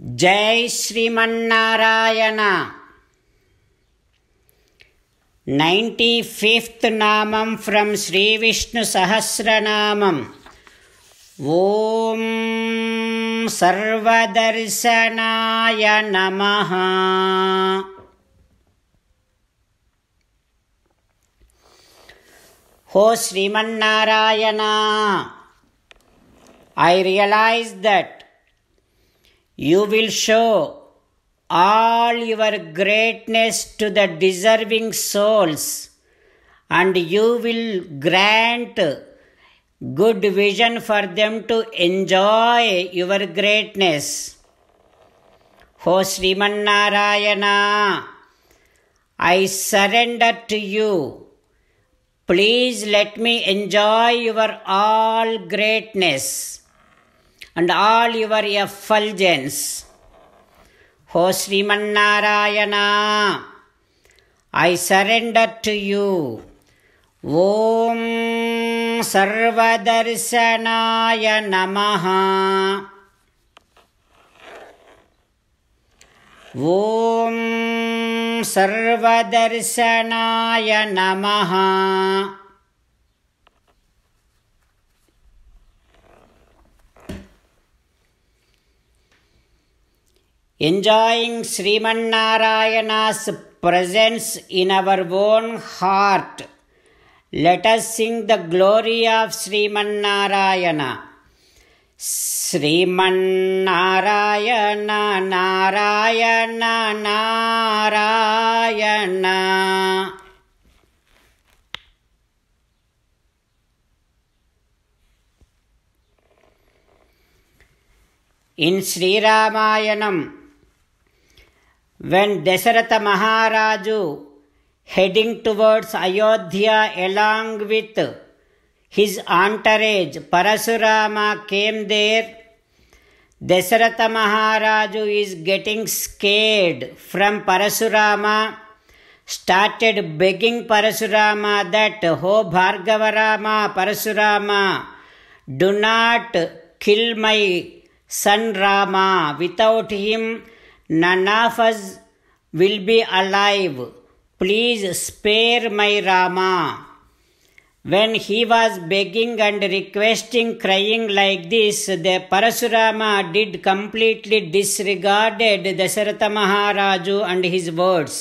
जय Shrimannarayana ninety fifth नामं from Sri Vishnu Sahasranamam Om सर्वदर्शनाय नमः हो Shrimannarayana I realise that you will show all your greatness to the deserving souls, and you will grant good vision for them to enjoy your greatness. O Srimannarayana, I surrender to you. Please let me enjoy your all greatness. and all your effulgence. O mannarayana I surrender to you. Om Sarvadarsanaya Namaha. ॐ सर्वदर्शनाय नमः enjoying Sri Srimannarayana's presence in our own heart. Let us sing the glory of Sri Sri Srimannarayana. Sriman Narayana Narayan Narayan In Sri Rama Ramayana, when Dasharatha Maharaju, heading towards Ayodhya along with his entourage Parasurama came there, Dasharatha Maharaju is getting scared from Parasurama, started begging Parasurama that, Ho Bhargavarama, Parasurama, do not kill my son Rama. Without him, none of us will be alive. Please spare my Rama. When he was begging and requesting, crying like this, the Parasurama did completely disregarded Dasaratha Maharaju and his words.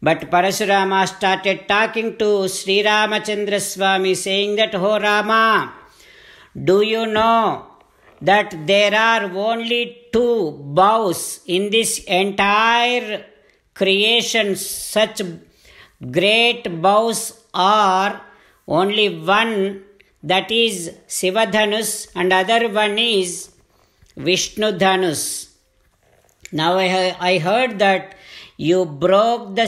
But Parasurama started talking to Sri Ramachandra Swami, saying that, Ho Rama, do you know that there are only two bows in this entire creation such great bows are only one that is Shivadhanus and other one is Vishnudhanus. Now I, I heard that you broke the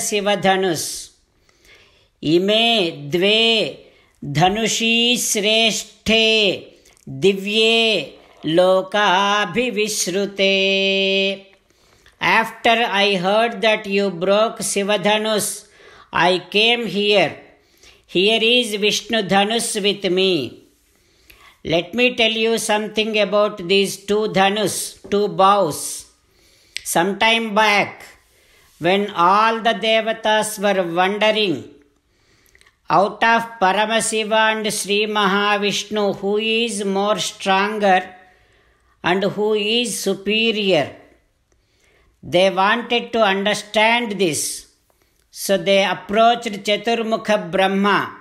Ime dve dhanushi धनुषी divye lokabhi लोकाभिविश्रुते After I heard that you broke Sivadhanus, I came here. Here is Vishnu Dhanus with me. Let me tell you something about these two Dhanus, two bows. Some time back, when all the devatas were wondering, out of Paramasiva and Sri Mahavishnu, who is more stronger and who is superior? They wanted to understand this, so they approached Chaturmukha Brahma.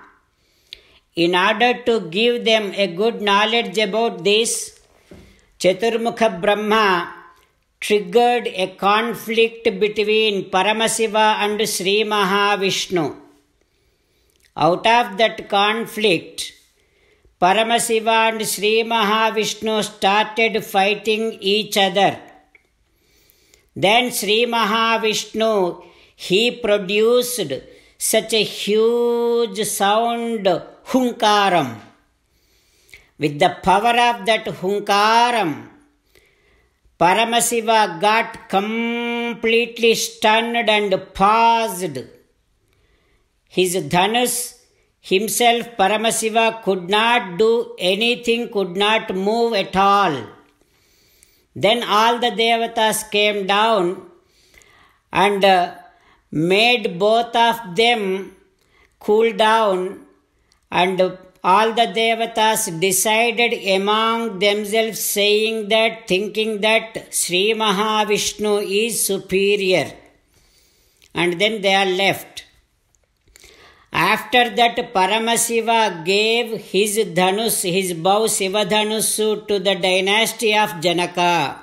In order to give them a good knowledge about this, Chaturmukha Brahma triggered a conflict between Paramasiva and Sri Mahavishnu. Out of that conflict, Paramasiva and Sri Mahavishnu started fighting each other. Then Sri Mahavishnu, he produced such a huge sound, hunkaram. With the power of that hunkaram, Paramasiva got completely stunned and paused. His dhanus himself, Paramasiva, could not do anything, could not move at all. Then all the devatas came down and uh, made both of them cool down, and all the devatas decided among themselves, saying that, thinking that Sri Mahavishnu is superior, and then they are left. After that, Paramasiva gave his dhanus, his bow Sivadhanusu to the dynasty of Janaka.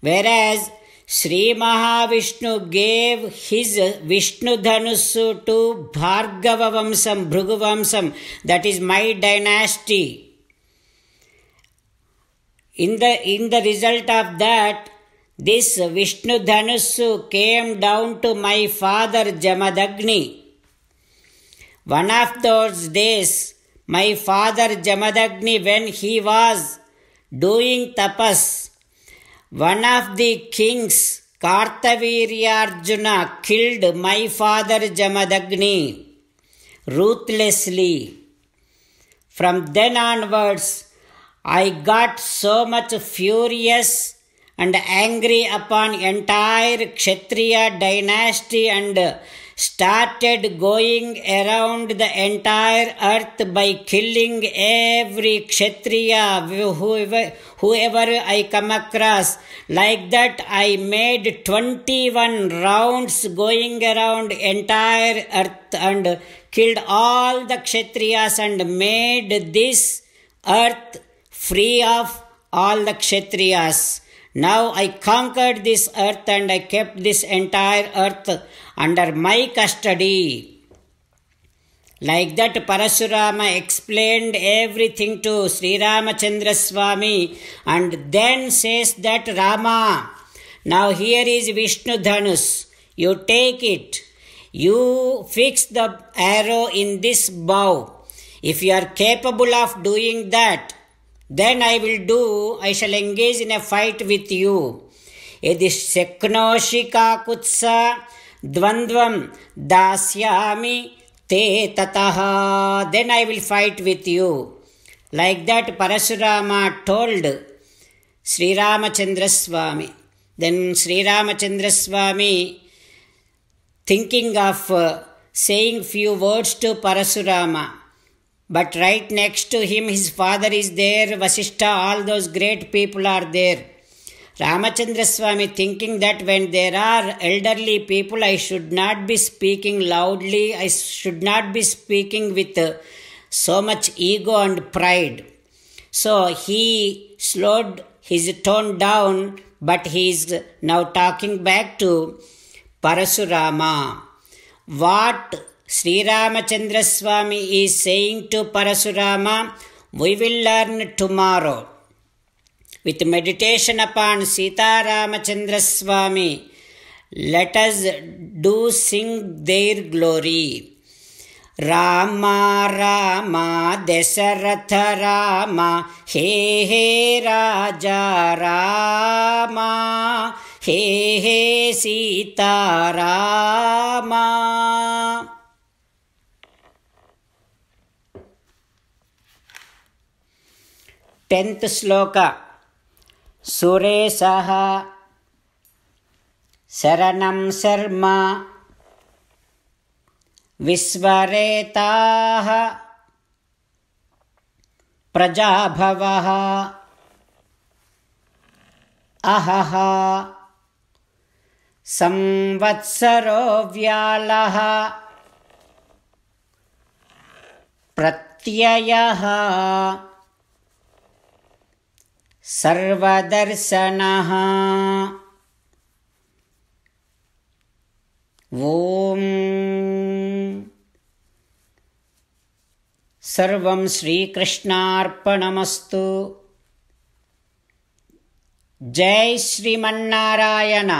Whereas Sri Mahavishnu gave his Vishnu Dhanusu to Bhargava Vamsam, Bhrugu Vamsam, that is my dynasty. In the, in the result of that, this Vishnu Dhanusu came down to my father Jamadagni. One of those days, my father Jamadagni, when he was doing tapas, one of the kings, Kartaviryarjuna, killed my father Jamadagni ruthlessly. From then onwards, I got so much furious and angry upon entire Kshatriya dynasty and started going around the entire earth by killing every Kshatriya, whoever, whoever I come across. Like that, I made 21 rounds going around entire earth and killed all the Kshatriyas and made this earth free of all the Kshatriyas. Now I conquered this earth and I kept this entire earth under my custody. Like that, Parasurama explained everything to Sri Ramachandra Swami and then says that Rama, now here is Vishnu Dhanus, you take it, you fix the arrow in this bow. If you are capable of doing that, then I will do, I shall engage in a fight with you. यदि शक्नोषि काकुत्स द्वन्द्वं दास्यामि te tataha. then I will fight with you. Like that Parasurama told Sri Rama Swami. Then Sri Rama Swami, thinking of uh, saying few words to Parasurama, but right next to him his father is there, Vasishtha, all those great people are there. Ramachandra Swami thinking that when there are elderly people, I should not be speaking loudly, I should not be speaking with so much ego and pride. So he slowed his tone down, but he is now talking back to Parasurama. What Sri Ramachandra Swami is saying to Parasurama, we will learn tomorrow. with meditation upon Sita Ramachandra Swami. Let us do sing their glory. Ram Ram Dasharath Ram हे हे राजा राम हे हे Sita Ram tenth श्लोक सुरेशः शरणं विश्वरेताः प्रजाभवः अहः व्यालः प्रत्ययः ॐ सर्वं श्रीकृष्णार्पणमस्तु जय श्रीमन्नारायण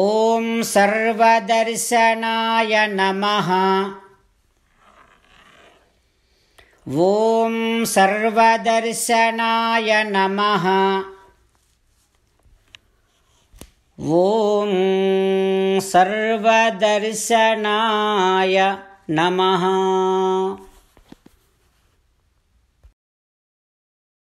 ॐ सर्वदर्शनाय नमः ॐ सर्वदर्शनाय नमः ॐ सर्वदर्शनाय नमः